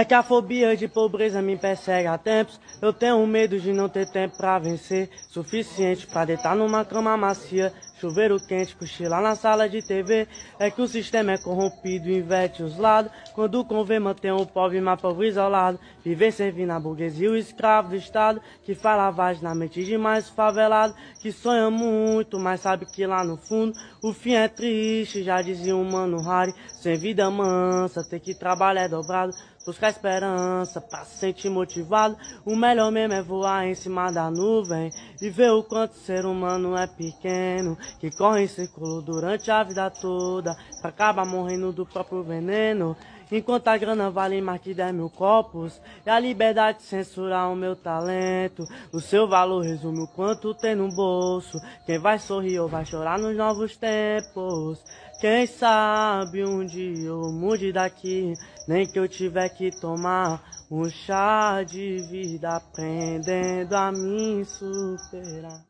É que a fobia de pobreza me persegue há tempos. Eu tenho medo de não ter tempo para vencer, suficiente para deitar numa cama macia Chuveiro quente, cochilar na sala de TV. É que o sistema é corrompido, inverte os lados. Quando convém manter o pobre, mas pobre isolado. Viver servindo a burguesia, o escravo do Estado. Que faz lavagem na mente de mais favelado. Que sonha muito, mas sabe que lá no fundo o fim é triste. Já dizia o mano Harry. Sem vida mansa, ter que trabalhar é dobrado. Buscar esperança pra se sentir motivado. O melhor mesmo é voar em cima da nuvem e ver o quanto o ser humano é pequeno que corre em círculo durante a vida toda, pra acabar morrendo do próprio veneno. Enquanto a grana vale mais que 10 mil copos E a liberdade de censurar o meu talento O seu valor resume o quanto tem no bolso Quem vai sorrir ou vai chorar nos novos tempos Quem sabe um dia eu mude daqui Nem que eu tiver que tomar um chá de vida Aprendendo a me superar